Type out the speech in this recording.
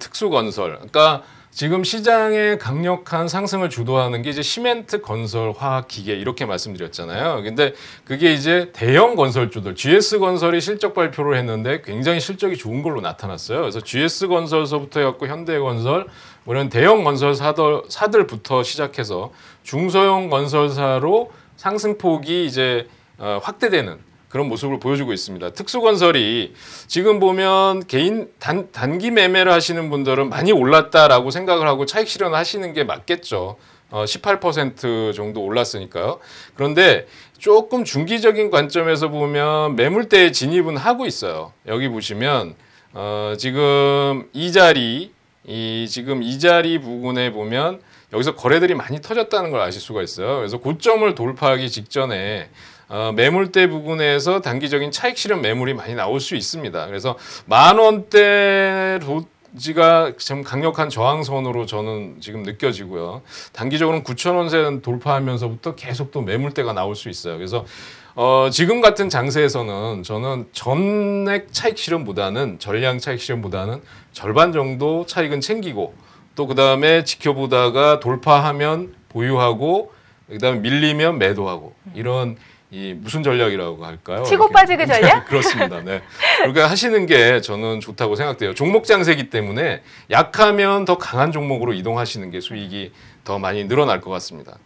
특수건설, 그러니까 지금 시장의 강력한 상승을 주도하는 게 이제 시멘트, 건설, 화학, 기계 이렇게 말씀드렸잖아요. 근데 그게 이제 대형 건설주들, GS 건설이 실적 발표를 했는데 굉장히 실적이 좋은 걸로 나타났어요. 그래서 GS 건설서부터 해갖고 현대건설, 뭐 이런 대형 건설사들 사들부터 시작해서 중소형 건설사로 상승폭이 이제 어, 확대되는 그런 모습을 보여주고 있습니다. 특수건설이 지금 보면 개인 단, 단기 매매를 하시는 분들은 많이 올랐다라고 생각을 하고 차익 실현하시는 게 맞겠죠. 어, 18% 정도 올랐으니까요. 그런데 조금 중기적인 관점에서 보면 매물대에 진입은 하고 있어요. 여기 보시면 어, 지금 이 자리 이 지금 이 자리 부근에 보면 여기서 거래들이 많이 터졌다는 걸 아실 수가 있어요. 그래서 고점을 돌파하기 직전에 어, 매물대 부근에서 단기적인 차익 실현 매물이 많이 나올 수 있습니다. 그래서 만 원대 지가 지금 강력한 저항선으로 저는 지금 느껴지고요. 단기적으로는 9,000원 선 돌파하면서부터 계속 또 매물대가 나올 수 있어요. 그래서 어, 지금 같은 장세에서는 저는 전액 차익 실현보다는 전량 차익 실현보다는 절반 정도 차익은 챙기고 또 그다음에 지켜보다가 돌파하면 보유하고 그다음에 밀리면 매도하고 이런 이 무슨 전략이라고 할까요? 치고 빠지기 네, 전략? 그렇습니다. 네. 그렇게 그러니까 하시는 게 저는 좋다고 생각돼요. 종목 장세기 때문에 약하면 더 강한 종목으로 이동하시는 게 수익이 더 많이 늘어날 것 같습니다.